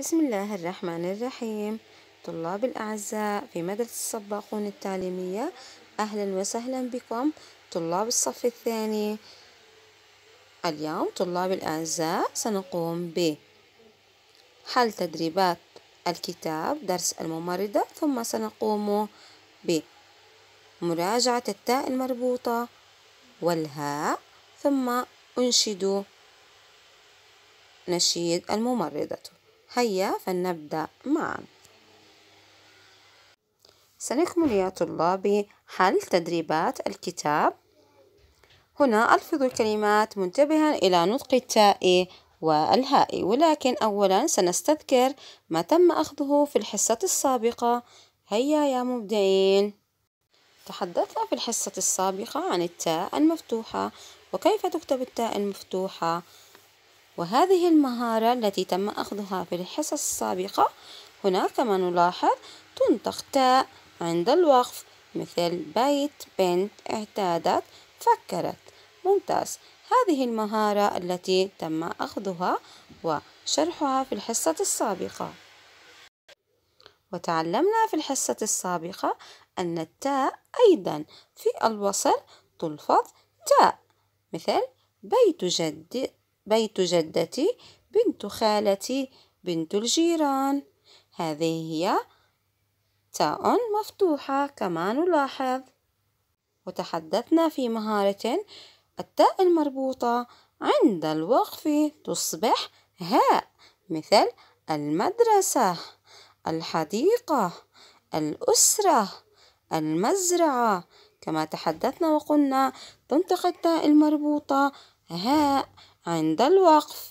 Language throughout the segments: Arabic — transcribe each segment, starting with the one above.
بسم الله الرحمن الرحيم طلاب الأعزاء في مدرسة الصباقون التعليمية أهلا وسهلا بكم طلاب الصف الثاني اليوم طلاب الأعزاء سنقوم بحل تدريبات الكتاب درس الممرضة ثم سنقوم بمراجعة التاء المربوطة والهاء ثم أنشد نشيد الممرضة هيا فلنبدأ معا سنكمل يا طلابي حل تدريبات الكتاب هنا ألفظ الكلمات منتبها إلى نطق التاء والهاء ولكن أولا سنستذكر ما تم أخذه في الحصة السابقة هيا يا مبدعين تحدثنا في الحصة السابقة عن التاء المفتوحة وكيف تكتب التاء المفتوحة وهذه المهارة التي تم أخذها في الحصص السابقة هنا كما نلاحظ تنطق تاء عند الوقف مثل بيت بنت اعتادت فكرت ممتاز هذه المهارة التي تم أخذها وشرحها في الحصة السابقة وتعلمنا في الحصة السابقة أن التاء أيضا في الوصل تلفظ تاء مثل بيت جد بيت جدتي بنت خالتي بنت الجيران هذه هي تاء مفتوحة كما نلاحظ وتحدثنا في مهارة التاء المربوطة عند الوقف تصبح هاء مثل المدرسة الحديقة الأسرة المزرعة كما تحدثنا وقلنا تنطق التاء المربوطة هاء عند الوقف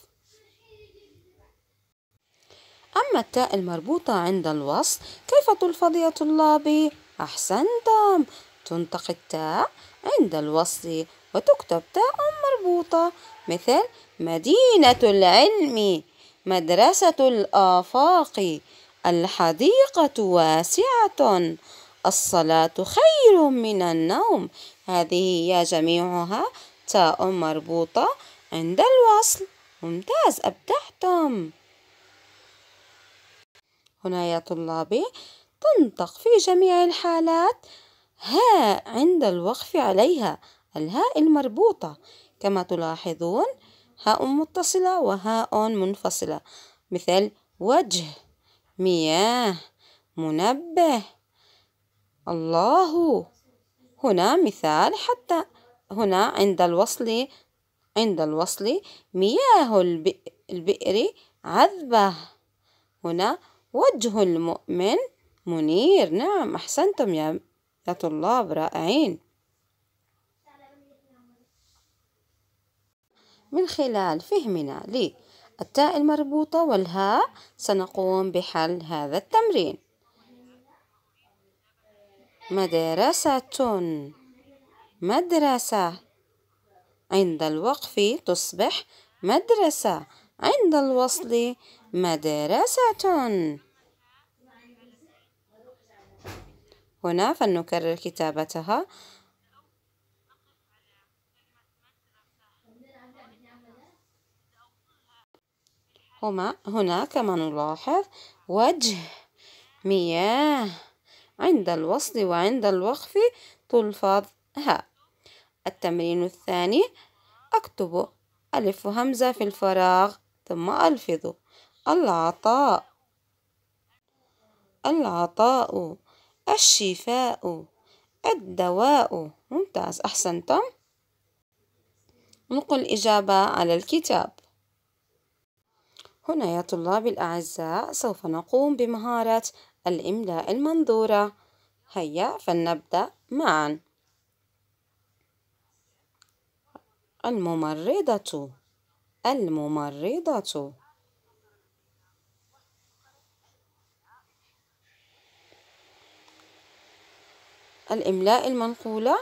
أما التاء المربوطة عند الوصل كيف تلفظ يا طلابي؟ أحسنتم تنطق التاء عند الوصل وتكتب تاء مربوطة مثل مدينة العلم مدرسة الآفاق الحديقة واسعة الصلاة خير من النوم هذه يا جميعها تاء مربوطة عند الوصل ممتاز أبدعتم هنا يا طلابي تنطق في جميع الحالات هاء عند الوقف عليها الهاء المربوطة كما تلاحظون هاء متصلة وهاء منفصلة مثل وجه مياه منبه الله هنا مثال حتى هنا عند الوصل عند الوصل مياه البئر عذبة هنا وجه المؤمن منير نعم أحسنتم يا طلاب رائعين من خلال فهمنا للتاء المربوطة والهاء سنقوم بحل هذا التمرين مدرسة مدرسة عند الوقف تصبح مدرسة عند الوصل مدرسة هنا فلنكرر كتابتها هما هنا كما نلاحظ وجه مياه عند الوصل وعند الوقف تلفظ هاء التمرين الثاني أكتب ألف همزة في الفراغ ثم ألفظ العطاء العطاء الشفاء الدواء ممتاز أحسنتم نقل إجابة على الكتاب هنا يا طلاب الأعزاء سوف نقوم بمهارة الإملاء المنظورة هيا فلنبدأ معاً الممرضة الممرضة الإملاء المنقولة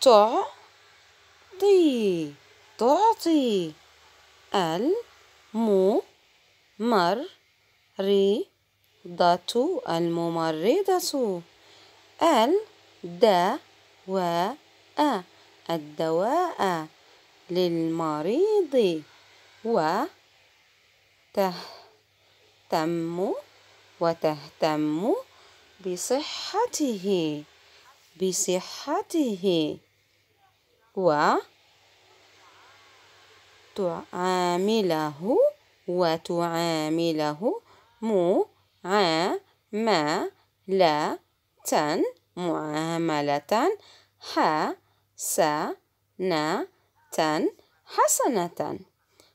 تعطي تعطي الممرضة الممرضة الدواء الدواء للمريض وتهتم وتهتم بصحته بصحته وتعامله وتعامله معاملة معاملة حا سنة حسنة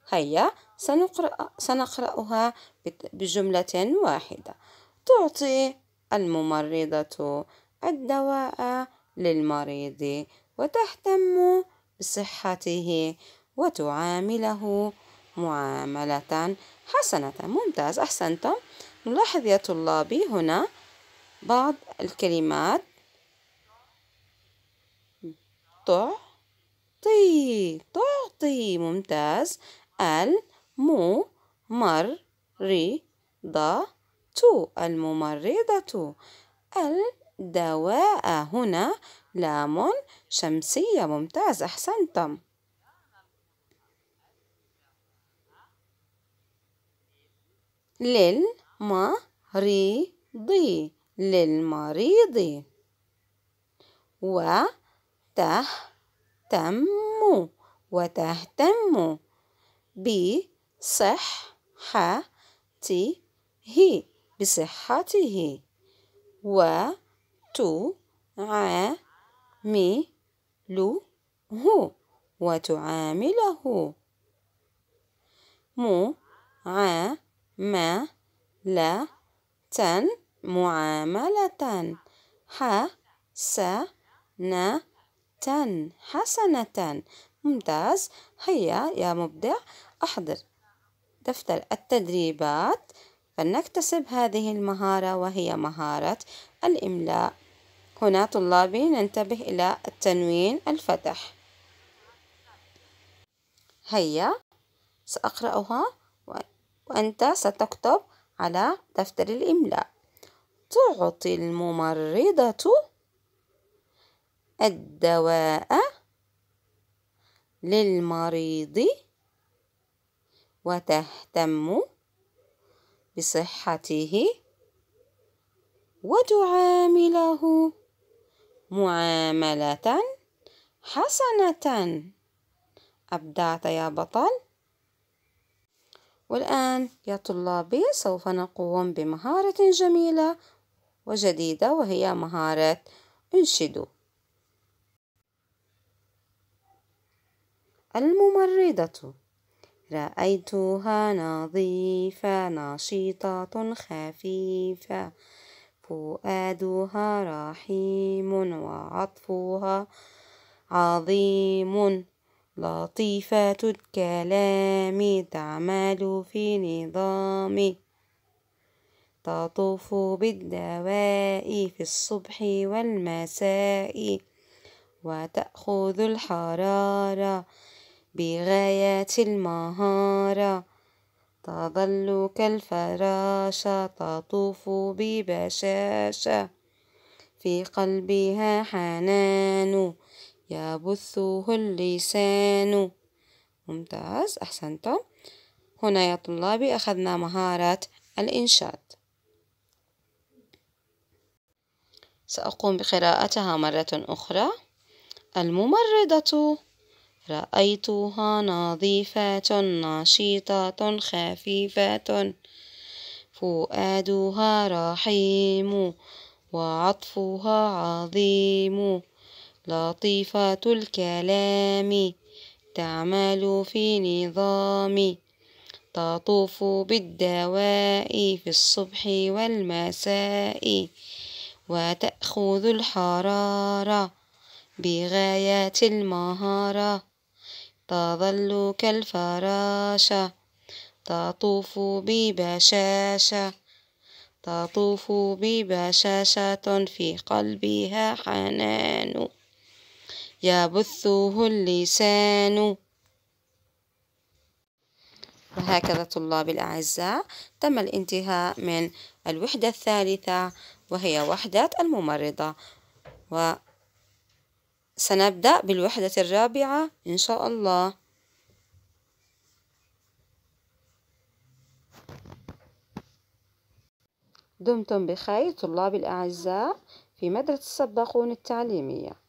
هيا سنقرأ سنقرأها بجملة واحدة تعطي الممرضة الدواء للمريض وتهتم بصحته وتعامله معاملة حسنة ممتاز أحسنتم نلاحظ يا طلابي هنا بعض الكلمات تعطي تعطي ممتاز الممرضة مر ري تو الممرضة الدواء هنا لام شمسية ممتاز أحسنتم للمريض للمريض و تهتم وتهتم بصحته بصحته وتعامله وتعامله معاملة معاملة حسنة حسنة حسنة ممتاز هيا يا مبدع أحضر دفتر التدريبات فلنكتسب هذه المهارة وهي مهارة الإملاء هنا طلابي ننتبه إلى التنوين الفتح هيا سأقرأها وأنت ستكتب على دفتر الإملاء تعطي الممرضة الدواء للمريض وتهتم بصحته وتعامله معاملة حسنة أبدعت يا بطل والآن يا طلابي سوف نقوم بمهارة جميلة وجديدة وهي مهارة انشدوا الممرضة رأيتها نظيفة نشيطة خفيفة فؤادها رحيم وعطفها عظيم لطيفة الكلام تعمل في نظام تطوف بالدواء في الصبح والمساء وتأخذ الحرارة بغاية المهارة تظل كالفراشة تطوف ببشاشة في قلبها حنان يبثه اللسان ممتاز أحسنتم هنا يا طلابي أخذنا مهارة الإنشاد سأقوم بقراءتها مرة أخرى الممرضة رأيتها نظيفة نشيطة خفيفة فؤادها رحيم وعطفها عظيم لطيفة الكلام تعمل في نظام تطوف بالدواء في الصبح والمساء وتأخذ الحرارة بغاية المهارة تظل كالفراشة تطوف ببشاشة تطوف ببشاشة في قلبها حنان يبثه اللسان وهكذا طلاب الأعزاء تم الانتهاء من الوحدة الثالثة وهي وحدة الممرضة و سنبدأ بالوحدة الرابعة إن شاء الله دمتم بخير طلاب الأعزاء في مدرسة الصباقون التعليمية